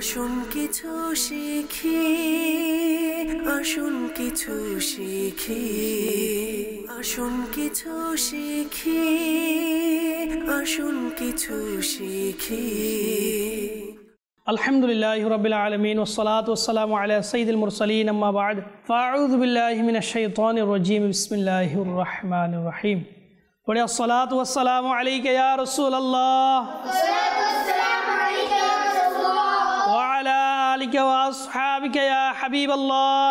আসুন কিছু শিখি আসুন কিছু শিখি আসুন কিছু শিখি আসুন কিছু শিখি আলহামদুলিল্লাহ রবিল আলমিন ওসলাত ওসালাম আলা সঈদুল মুরসলিন আম্মাবাদ ফাউদুবিল্লাহমিন শৈতান রজিম বিসমিল্লাহ রহমান রহিম পড়ে আসসালাত ওসালাম আলাইকে ইয়া রাসূলুল্লাহ আলিকে ও আসহাবিকে ইয়া হাবিবাল্লাহ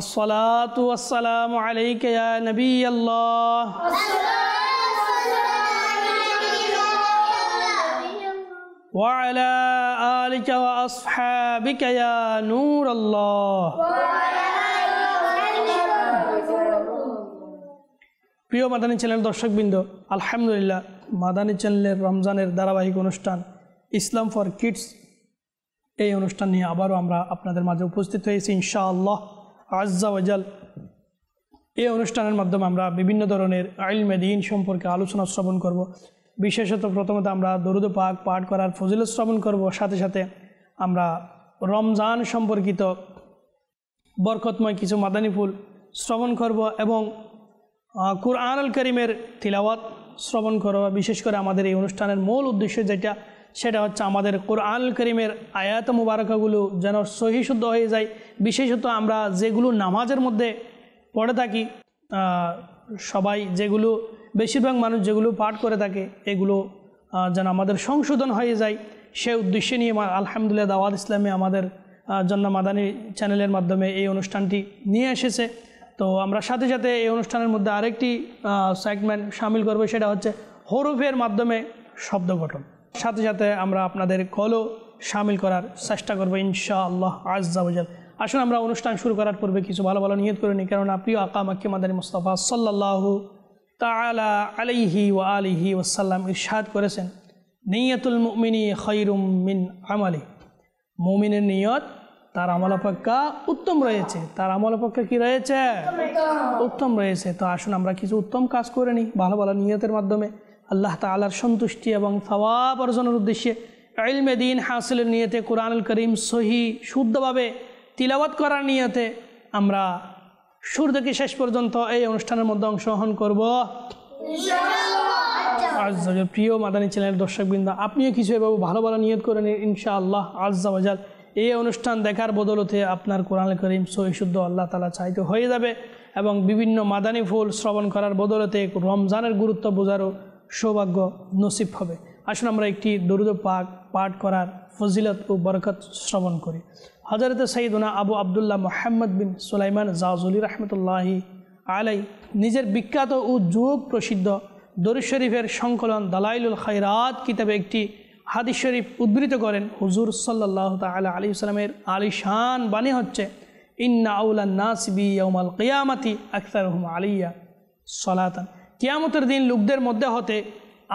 আসসালাতু ওয়াসসালামু আলাইকা ইয়া নবী আল্লাহ প্রিয় মাদানী চ্যানেল দর্শকবৃন্দ আলহামদুলিল্লাহ মাদানী চ্যানেলের রমজানের ধারাবাহিক অনুষ্ঠান ইসলাম ফর কিডস এই অনুষ্ঠান নিয়ে আবারও আমরা আপনাদের মাঝে উপস্থিত হয়েছি ইনশাআল্লাহ আজ্জা ওয়াজাল এই অনুষ্ঠানের মাধ্যমে আমরা বিভিন্ন ধরনের আইল মেদিন সম্পর্কে আলোচনা শ্রবণ করব। বিশেষত প্রথমত আমরা দরুদ পাক পাঠ করার ফজিল শ্রবণ করব সাথে সাথে আমরা রমজান সম্পর্কিত বরকতময় কিছু মাদানী ফুল শ্রবণ করব এবং কুরআন আল করিমের তিলাওয়াত শ্রবণ করব বিশেষ করে আমাদের এই অনুষ্ঠানের মূল উদ্দেশ্য যেটা সেটা হচ্ছে আমাদের কোরআন করিমের আয়াত মুবারকাগুলো যেন সহি শুদ্ধ হয়ে যায় বিশেষত আমরা যেগুলো নামাজের মধ্যে পড়ে থাকি সবাই যেগুলো বেশিরভাগ মানুষ যেগুলো পাঠ করে থাকে এগুলো যেন আমাদের সংশোধন হয়ে যায় সে উদ্দেশ্যে নিয়ে আলহামদুলিল্লাহ দাওয়াত ইসলামে আমাদের জন্য মাদানী চ্যানেলের মাধ্যমে এই অনুষ্ঠানটি নিয়ে এসেছে তো আমরা সাথে সাথে এই অনুষ্ঠানের মধ্যে আরেকটি সেগমেন্ট সামিল করবো সেটা হচ্ছে হরফের মাধ্যমে শব্দ গঠন সাথে সাথে আমরা আপনাদের কলও সামিল করার চেষ্টা করবো ইনশা আল্লাহ আজাল আসুন আমরা অনুষ্ঠান শুরু করার পূর্বে কিছু ভালো ভালো নিয়ত করে নিই কেননা প্রিয় আকা মাকি মাদানী মুস্তফা সাল্লাহ তালা আলাইহি ও আলিহি ওসাল্লাম ইরশাদ করেছেন নিয়তুল মুমিনি খৈরুম মিন আমলি মুমিনের নিয়ত তার আমল অপেক্ষা উত্তম রয়েছে তার আমল অপেক্ষা কী রয়েছে উত্তম রয়েছে তো আসুন আমরা কিছু উত্তম কাজ করে নিই ভালো ভালো নিয়তের মাধ্যমে আল্লাহ তালার সন্তুষ্টি এবং সবাব অর্জনের উদ্দেশ্যে ইলমে দিন হাসিলের নিয়েতে কোরআনুল করিম সহি শুদ্ধভাবে তিলাবাত করার নিয়তে আমরা সুর থেকে শেষ পর্যন্ত এই অনুষ্ঠানের মধ্যে অংশগ্রহণ করব প্রিয় মাদানী চ্যানেলের দর্শকবৃন্দ আপনিও কিছু এভাবে ভালো ভালো নিয়ত করে নিন আল্লাহ আজাল এই অনুষ্ঠান দেখার বদলতে আপনার কোরআন করিম সহি শুদ্ধ আল্লাহ তালা চাইতে হয়ে যাবে এবং বিভিন্ন মাদানী ফুল শ্রবণ করার বদলতে রমজানের গুরুত্ব বোঝারও সৌভাগ্য নসিব হবে আসুন আমরা একটি দরুদ পাক পাঠ করার ফজিলত ও বরকত শ্রবণ করি হজরত সঈদনা আবু আবদুল্লাহ মোহাম্মদ বিন সুলাইমান জাজুলি রহমতুল্লাহি আলাই নিজের বিখ্যাত ও যুগ প্রসিদ্ধ দরু শরীফের সংকলন দালাইলুল খাইরাত কিতাবে একটি হাদিস শরীফ উদ্ধৃত করেন হুজুর সাল্লাহ তাল আলী ইসলামের শান বাণী হচ্ছে ইন্না আউলা নাসবি কিয়ামাতি আখতার রহম আলিয়া সলাতান কিয়ামতের দিন লোকদের মধ্যে হতে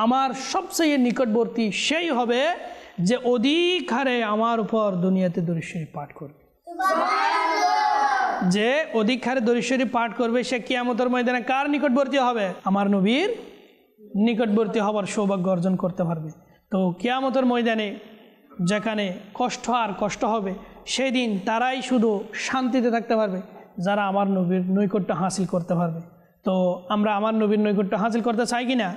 আমার সবচেয়ে নিকটবর্তী সেই হবে যে অধিক হারে আমার উপর দুনিয়াতে দরিশ্বরী পাঠ করবে যে অধিক হারে দরিশ্বরী পাঠ করবে সে কিয়ামতের ময়দানে কার নিকটবর্তী হবে আমার নবীর নিকটবর্তী হবার সৌভাগ্য অর্জন করতে পারবে তো কিয়ামতের ময়দানে যেখানে কষ্ট আর কষ্ট হবে সেই দিন তারাই শুধু শান্তিতে থাকতে পারবে যারা আমার নবীর নৈকট্য হাসিল করতে পারবে তো আমরা আমার নবীর নৈকট্য হাসিল করতে চাই কি না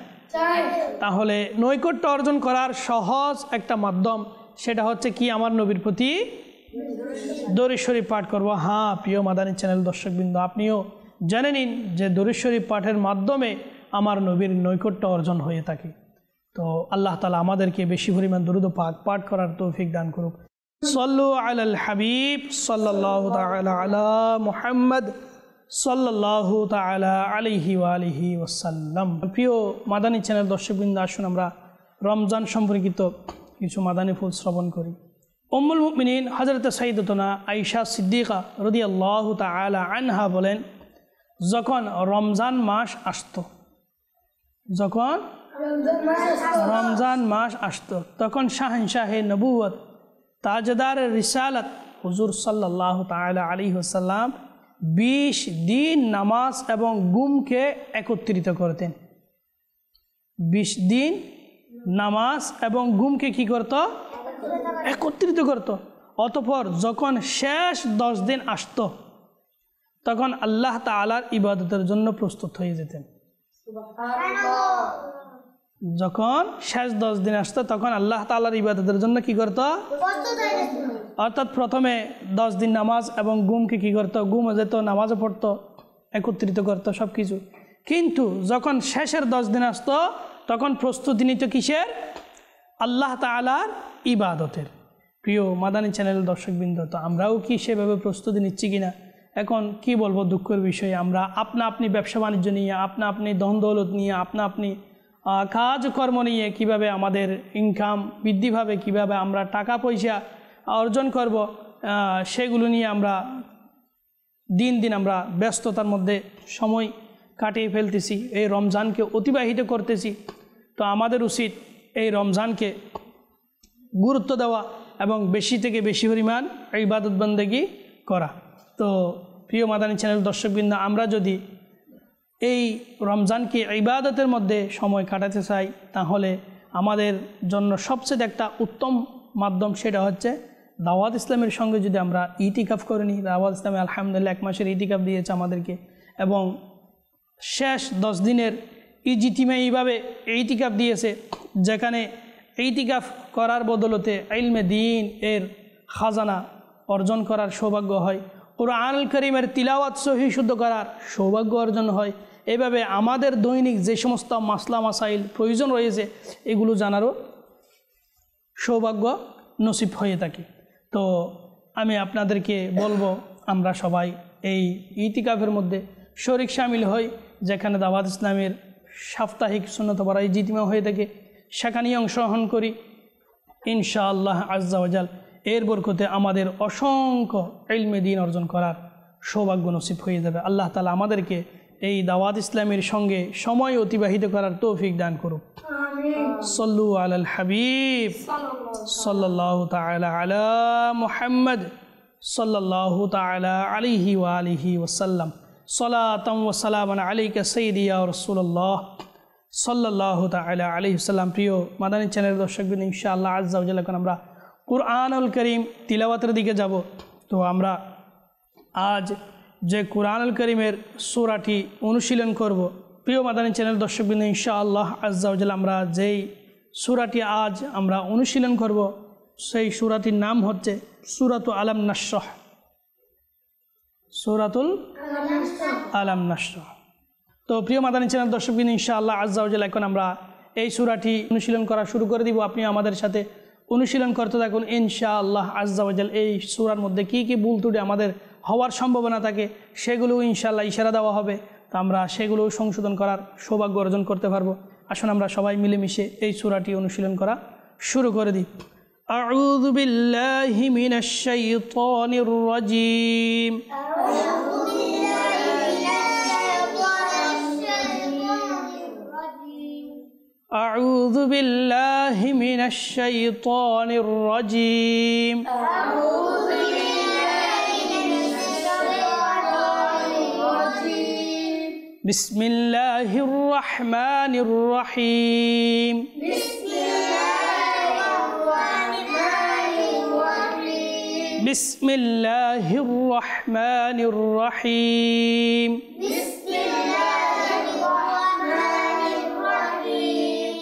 তাহলে নৈকট্য অর্জন করার সহজ একটা মাধ্যম সেটা হচ্ছে কি আমার নবীর প্রতি দরেশ্বরী পাঠ করব হ্যাঁ প্রিয় মাদানী চ্যানেল দর্শকবৃন্দ আপনিও জেনে নিন যে দরেশ্বরী পাঠের মাধ্যমে আমার নবীর নৈকট্য অর্জন হয়ে থাকে তো আল্লাহ তালা আমাদেরকে বেশি পরিমাণ দরুদ পাক পাঠ করার তৌফিক দান করুক সল্লু আল হাবিব সাল্লাহ আলা মোহাম্মদ সাল্লাহ তালা আলিহি আলিহি ওসাল্লাম প্রিয় মাদানী চ্যানেল দর্শকবৃন্দ আসুন আমরা রমজান সম্পর্কিত কিছু মাদানী ফুল শ্রবণ করি অম্মুল মুমিনিন হজরত সাইদতনা আইসা সিদ্দিকা রদি আল্লাহ তালা আনহা বলেন যখন রমজান মাস আসত যখন রমজান মাস আসত তখন শাহনশাহে নবুয়ত তাজদার রিসালত হুজুর সাল্লাহ তালা আলী হাসাল্লাম বিশ দিন নামাজ এবং গুমকে একত্রিত করতেন বিশ দিন নামাজ এবং গুমকে কি করত একত্রিত করত অতপর যখন শেষ দশ দিন আসত তখন আল্লাহ তালার ইবাদতের জন্য প্রস্তুত হয়ে যেতেন যখন শেষ দশ দিন আসতো তখন আল্লাহ তালার ইবাদতের জন্য কি করত অর্থাৎ প্রথমে দশ দিন নামাজ এবং গুমকে কি করত গুম যেত নামাজও পড়তো একত্রিত করত সব কিছু কিন্তু যখন শেষের দশ দিন আসতো তখন প্রস্তুতি নিত কিসের আল্লাহ তালার ইবাদতের প্রিয় মাদানী চ্যানেল দর্শকবৃন্দ তো আমরাও কি সেভাবে প্রস্তুতি নিচ্ছি কিনা এখন কি বলবো দুঃখের বিষয়ে আমরা আপনা আপনি ব্যবসা বাণিজ্য নিয়ে আপনা আপনি দ্বন্দ্বলত নিয়ে আপনা আপনি কাজকর্ম নিয়ে কিভাবে আমাদের ইনকাম বৃদ্ধি পাবে কীভাবে আমরা টাকা পয়সা অর্জন করব সেগুলো নিয়ে আমরা দিন দিন আমরা ব্যস্ততার মধ্যে সময় কাটিয়ে ফেলতেছি এই রমজানকে অতিবাহিত করতেছি তো আমাদের উচিত এই রমজানকে গুরুত্ব দেওয়া এবং বেশি থেকে বেশি পরিমাণ এই বাদতবন্দেগি করা তো প্রিয় মাদানী চ্যানেল দর্শকবৃন্দ আমরা যদি এই রমজানকে ইবাদতের মধ্যে সময় কাটাতে চাই তাহলে আমাদের জন্য সবচেয়ে একটা উত্তম মাধ্যম সেটা হচ্ছে দাওয়াত ইসলামের সঙ্গে যদি আমরা ইতিকাফ করে নিই দাওয়াত ইসলামে আলহামদুলিল্লাহ এক মাসের ইতিকাফ দিয়েছে আমাদেরকে এবং শেষ দশ দিনের ইজিটিমে এইভাবে ইতিকাফ দিয়েছে যেখানে ইতিকাফ করার বদলতে ইলমে দিন এর খাজানা অর্জন করার সৌভাগ্য হয় ওরা আনুল করিমের তিলাওয়াত সহি শুদ্ধ করার সৌভাগ্য অর্জন হয় এভাবে আমাদের দৈনিক যে সমস্ত মাসলা মাসাইল প্রয়োজন রয়েছে এগুলো জানারও সৌভাগ্য নসিব হয়ে থাকে তো আমি আপনাদেরকে বলবো আমরা সবাই এই ইতিকাফের মধ্যে শরিক সামিল হই যেখানে দাওয়াত ইসলামের সাপ্তাহিক বড়াই জিতিমা হয়ে থাকে সেখানেই অংশগ্রহণ করি ইনশাআল্লাহ আজাল এর বরকতে আমাদের অসংখ্য এলমে দিন অর্জন করার সৌভাগ্য নসিব হয়ে যাবে আল্লাহ তালা আমাদেরকে এই দাওয়াত ইসলামের সঙ্গে সময় অতিবাহিত করার তৌফিক দান করুক সল্লু আল হাবিব সাল্লাহ তালা আলা মোহাম্মদ সাল্লাহ তালা আলিহি ওয়া আলিহি ওসাল্লাম সলাতম ওসালাম আলিকা সঈদিয়া রসুল্লাহ সাল্লাহ তালা আলি সাল্লাম প্রিয় মাদানী চ্যানেলের দর্শকগণ ইনশাআল্লাহ আজ্জাউজাল এখন আমরা কোরআনুল করিম তিলাওয়াতের দিকে যাব তো আমরা আজ যে কুরআন আল করিমের সুরাটি অনুশীলন করব। প্রিয় মাদানী চ্যানেল দর্শকবৃন্দ ইনশাআল্লাহ আজ্জাউজাল আমরা যেই সুরাটি আজ আমরা অনুশীলন করব সেই সুরাটির নাম হচ্ছে সুরাত আলম নাসহ সুরাতুল আলম নাসহ তো প্রিয় মাদানী চ্যানেল দর্শকবৃন্দ ইনশাআল্লাহ আজ্জাউজাল এখন আমরা এই সুরাটি অনুশীলন করা শুরু করে দিব আপনি আমাদের সাথে অনুশীলন করতে থাকুন ইনশাআল্লাহ আজ্জাউজাল এই সুরার মধ্যে কি কি ভুল তুটে আমাদের হওয়ার সম্ভাবনা থাকে সেগুলো ইনশাল্লাহ ইশারা দেওয়া হবে তো আমরা সেগুলোও সংশোধন করার সৌভাগ্য অর্জন করতে পারবো আসুন আমরা সবাই মিলেমিশে এই সুরাটি অনুশীলন করা শুরু করে দিই أعوذ بالله من الشيطان الرجيم أعوذ بالله من الشيطان الرجيم أعوذ بسم الله الرحمن الرحيم بسم الله الرحمن الرحيم بسم الله الرحمن الرحيم بسم الله الرحمن الرحيم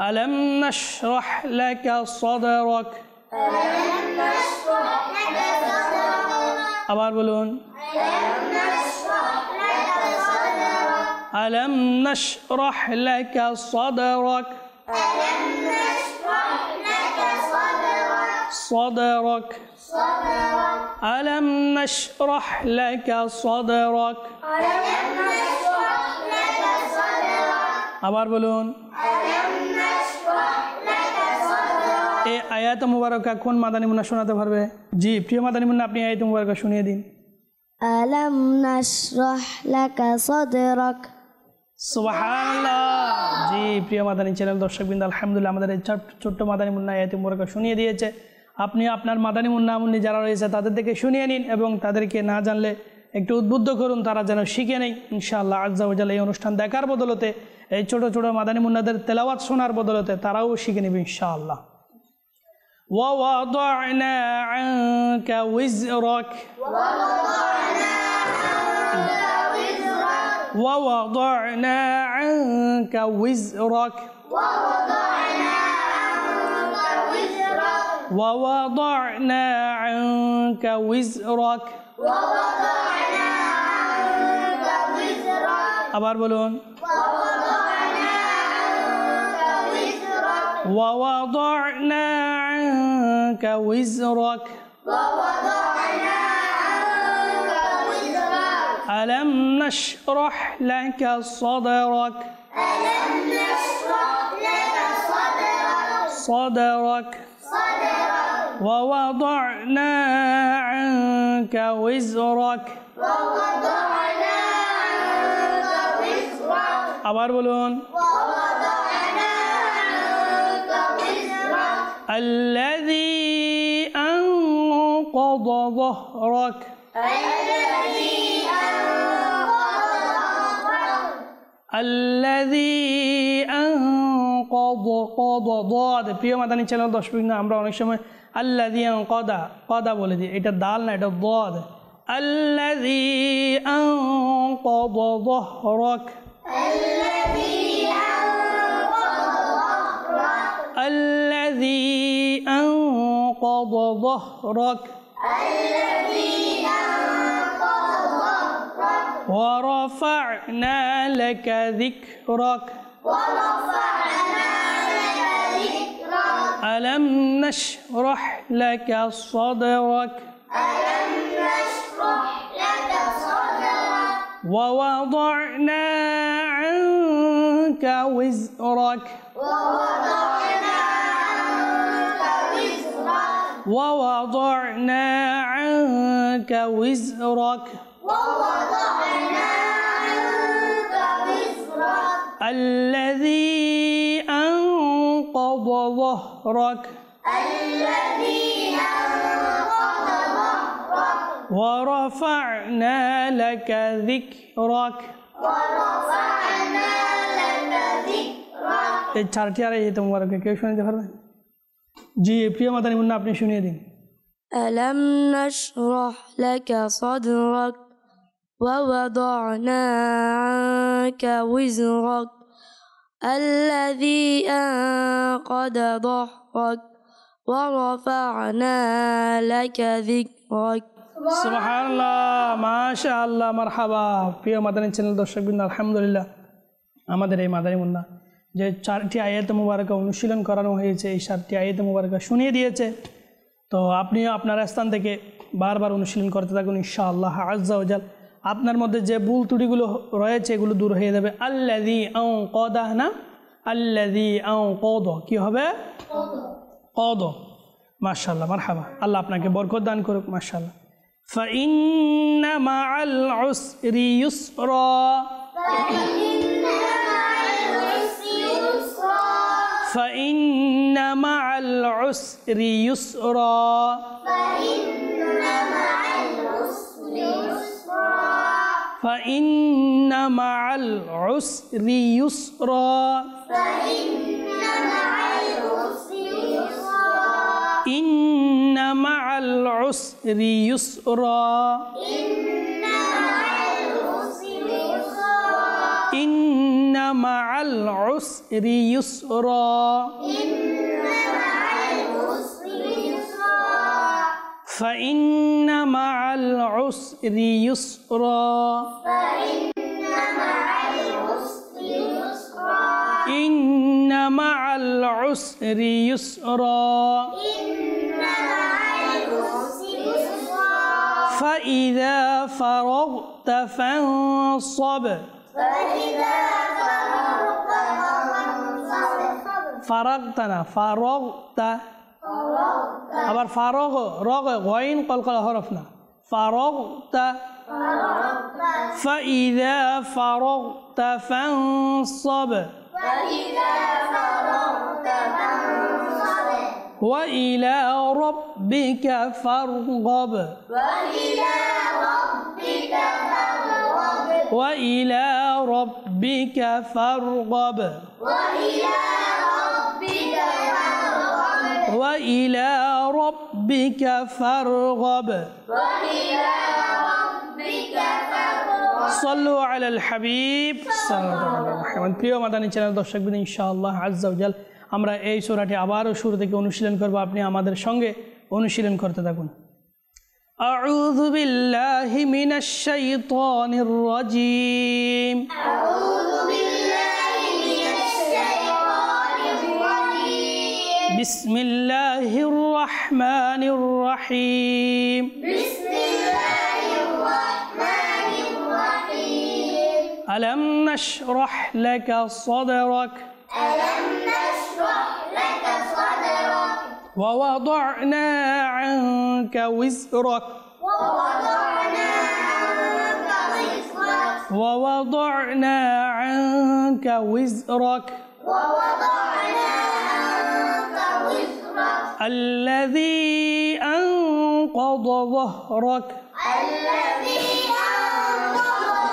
ألم نشرح لك صدرك ألم نشرح لك صدرك أبار بلون ألم ألم نشرح لك صدرك ألم نشرح لك صدرك صدرك صدرك ألم نشرح لك صدرك ألم نشرح لك صدرك أبار بلون ألم نشرح لك صدرك এই আয়াত মুবারকা কোন মাদানী মুন্না শোনাতে পারবে জি প্রিয় মাদানী মুন্না আপনি আয়াত মুবারকা শুনিয়ে দিন ألم نشرح لك صدرك জি প্রিয় মাদানী চ্যানেল দর্শকবৃন্দ আলহামদুলিল্লাহ আমাদের এই ছোট্ট মাদানী মুন্না এতে মোরকা শুনিয়ে দিয়েছে আপনি আপনার মাদানী মুন্না মুন্নি যারা রয়েছে তাদের থেকে শুনিয়ে নিন এবং তাদেরকে না জানলে একটু উদ্বুদ্ধ করুন তারা যেন শিখে নেই ইনশাআল্লাহ আজাল এই অনুষ্ঠান দেখার বদলতে এই ছোট ছোট মাদানী মুন্নাদের তেলাওয়াত শোনার বদলতে তারাও শিখে নেবে ইনশাআল্লাহ ووضعنا عنك وزرك ووضعنا عنك ووضعنا عنك وزرك ووضعنا عنك وزرك ووضعنا عنك وزرك ووضعنا عنك وزرك ووضعنا عنك وزرك ووضعنا عنك وزرك ألم نشرح لك صدرك ألم نشرح لك صدرك صدرك ووضعنا عنك وزرك ووضعنا عنك وزرك أبار بلون ووضعنا عنك وزرك الذي أنقض ظهرك الذي أنقض الذي انقض قضى ضاد ده প্রিয় মাদানি চ্যানেল দর্শক না আমরা অনেক সময় الذي انقضى قضى বলে দিই এটা দাল না ضاد الذي انقض ظهرك الذي انقض ظهرك الذي ورفعنا لك ذكرك ورفعنا لك ذكرك ألم نشرح لك صدرك ألم نشرح لك صدرك ووضعنا عنك وزرك ووضعنا عنك وزرك ووضعنا عنك وزرك ووضعنا الذي أنقض ظهرك الذي أنقض ظهرك ورفعنا لك ذكرك ورفعنا لك ذكرك এই চারটি আর এই তোমার কেউ শুনে দিতে جي জি প্রিয় মাদানী মুন্না আপনি شوني دين ألم نشرح لك صدرك ووضعنا عنك وزرك الذي أنقد ظهرك ورفعنا لك ذكرك সুবাহান আল্লাহ মাশা আল্লাহ মারহাবা প্রিয় মাদানী চ্যানেল দর্শক দর্শকবৃন্দ আলহামদুলিল্লাহ আমাদের এই মাদানী মুন্না যে চারটি আয়াত মুবারকা অনুশীলন করানো হয়েছে এই চারটি আয়াত মুবারকা শুনিয়ে দিয়েছে তো আপনিও আপনার স্থান থেকে বারবার অনুশীলন করতে থাকুন ইনশাআল্লাহ আজ্জাউজাল আপনার মধ্যে যে ভুল ত্রুটিগুলো রয়েছে এগুলো দূর হয়ে যাবে আল্লাদি আউ কদাহ না আল্লাদি আউ কদ কি হবে কদ মার হাবা আল্লাহ আপনাকে বরকত দান করুক মার্শাল فإن مع العسر يسرا فإن فإن مع العسر يسرا فإن مع العسر إن مع العسر يسرا إن مع العسر يسرا إن مع العسر يسرا فإن مع العسر يسرا فإن مع العسر يسرا إن مع العسر يسرا إن مع العسر يسرا فإذا فرغت فانصب فإذا فرغت فانصب فرغتنا فرغت আবার ফারগ রগ গইন কলকলা হরফ না فرغت فإذا فرغت فانصب فإذا فرغت فانصب وإلى ربك فارغب وإلى ربك فارغب وإلى ربك فارغب وإلى ربك وإلى ربك فارغب وإلى ربك فارغب صلوا على الحبيب صلى الله عليه وسلم প্রিয় মাদানী إن দর্শকবৃন্দ ইনশাআল্লাহ আজ্জা ওজাল আমরা এই সূরাটি আবারও শুরু থেকে অনুশীলন করব আপনি আমাদের সঙ্গে অনুশীলন করতে থাকুন أعوذ بالله من الشيطان الرجيم أعوذ بسم الله الرحمن الرحيم بسم الله الرحمن الرحيم ألم نشرح لك صدرك ألم نشرح لك صدرك ووضعنا عنك وزرك ووضعنا عنك وزرك ووضعنا عنك وزرك ووضعنا عنك وزرك الذي أنقض ظهرك الذي أنقض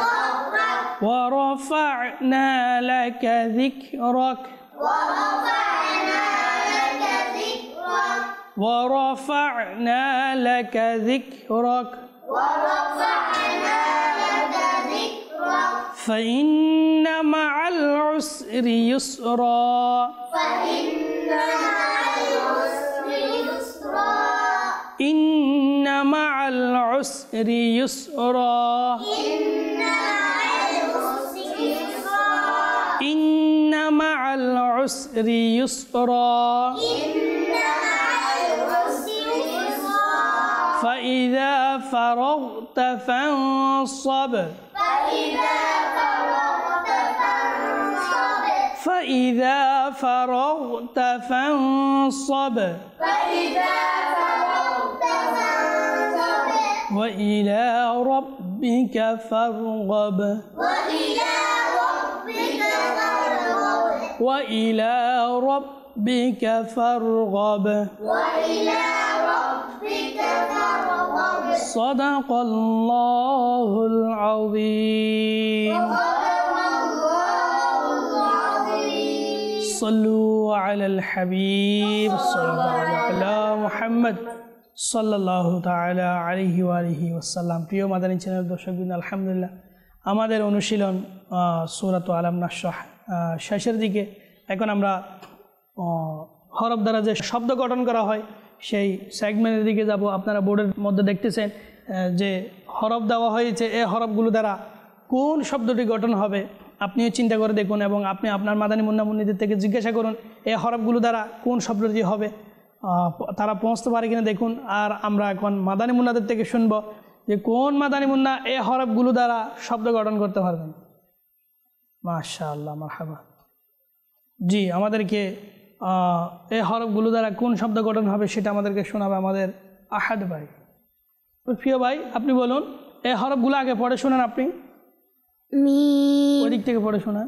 ظهرك ورفعنا لك ذكرك ورفعنا لك ذكرك ورفعنا لك ذكرك ورفعنا لك ذكرك فإن مع العسر يسرا فإن مع إن مع العسر يسرا إن مع العسر يسرا فإذا فرغت فانصب فإذا فرغت فانصب فإذا فرغت فانصب فإذا فرغت وإلى ربك فارغب وإلى ربك فارغب وإلى ربك فارغب وإلى ربك فارغب صدق الله العظيم الله العظيم صلوا على الحبيب صلى الله على محمد সাল্লাহ তালা আলহি আলহি ওসাল্লাম প্রিয় মাদানী চ্যানেল দর্শকবিন আলহামদুলিল্লাহ আমাদের অনুশীলন সুরাত আলাম নাশাহ শেষের দিকে এখন আমরা হরফ দ্বারা যে শব্দ গঠন করা হয় সেই সেগমেন্টের দিকে যাব আপনারা বোর্ডের মধ্যে দেখতেছেন যে হরফ দেওয়া হয়েছে এ হরফগুলো দ্বারা কোন শব্দটি গঠন হবে আপনিও চিন্তা করে দেখুন এবং আপনি আপনার মাদানী মুন্না মুন্নিদের থেকে জিজ্ঞাসা করুন এ হরফগুলো দ্বারা কোন শব্দটি হবে তারা পৌঁছতে পারে কিনা দেখুন আর আমরা এখন মাদানী মুন্নাদের থেকে শুনব যে কোন মাদানী মুন্না এ হরফগুলো দ্বারা শব্দ গঠন করতে পারবেন মার মারহাবা জি আমাদেরকে এ হরফগুলো দ্বারা কোন শব্দ গঠন হবে সেটা আমাদেরকে শোনাবে আমাদের আহাদ ভাই প্রিয় ভাই আপনি বলুন এ হরফগুলো আগে পড়ে শোনান আপনি ওই দিক থেকে পড়ে শোনান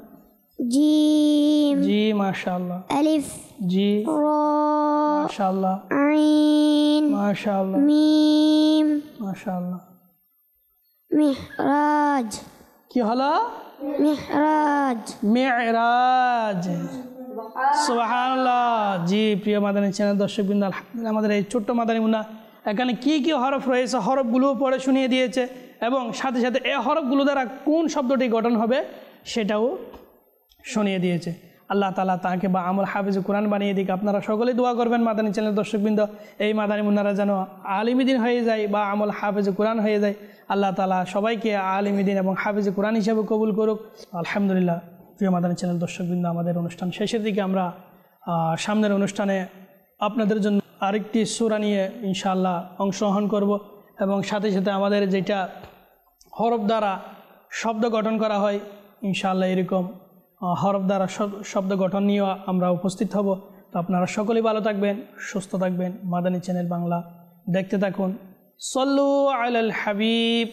জিম জি মাশাআল্লাহ আলিফ জি র মাশাআল্লাহ আইন মাশাআল্লাহ মিম মাশাআল্লাহ মিহরাজ কি হলো মিহরাজ মিহরাজ সুবহানাল্লাহ জি প্রিয় মাদানী চ্যানেল দর্শকবৃন্দ আলহামদুলিল্লাহ আমাদের এই ছোট্ট মাদানী মুন্না এখানে কি কি হরফ রয়েছে হরফগুলোও পড়ে শুনিয়ে দিয়েছে এবং সাথে সাথে এ হরফগুলো দ্বারা কোন শব্দটি গঠন হবে সেটাও শুনিয়ে দিয়েছে আল্লাহ তালা তাকে বা আমল হাফিজ কোরআন বানিয়ে দিক আপনারা সকলেই দোয়া করবেন মাদানী চ্যানেল দর্শকবৃন্দ এই মাদানী মুন্নারা যেন আলিমিদিন হয়ে যায় বা আমল হাফিজ কোরআন হয়ে যায় আল্লাহ তালা সবাইকে আলিমিদিন এবং হাফিজ কোরআন হিসেবে কবুল করুক আলহামদুলিল্লাহ প্রিয় মাদানী চ্যানেল দর্শকবৃন্দ আমাদের অনুষ্ঠান শেষের দিকে আমরা সামনের অনুষ্ঠানে আপনাদের জন্য আরেকটি সুরা নিয়ে ইনশাআল্লাহ অংশগ্রহণ করব এবং সাথে সাথে আমাদের যেটা হরফ দ্বারা শব্দ গঠন করা হয় ইনশাআল্লাহ এরকম হরফ দ্বারা শব্দ গঠন নিয়েও আমরা উপস্থিত হব তো আপনারা সকলেই ভালো থাকবেন সুস্থ থাকবেন মাদানী চ্যানেল বাংলা দেখতে থাকুন সল্লু আল হাবিব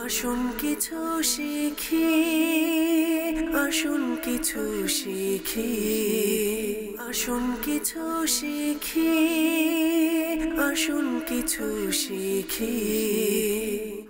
আসুন কিছু শিখি আসুন কিছু শিখি আসুন কিছু শিখি আসুন কিছু শিখি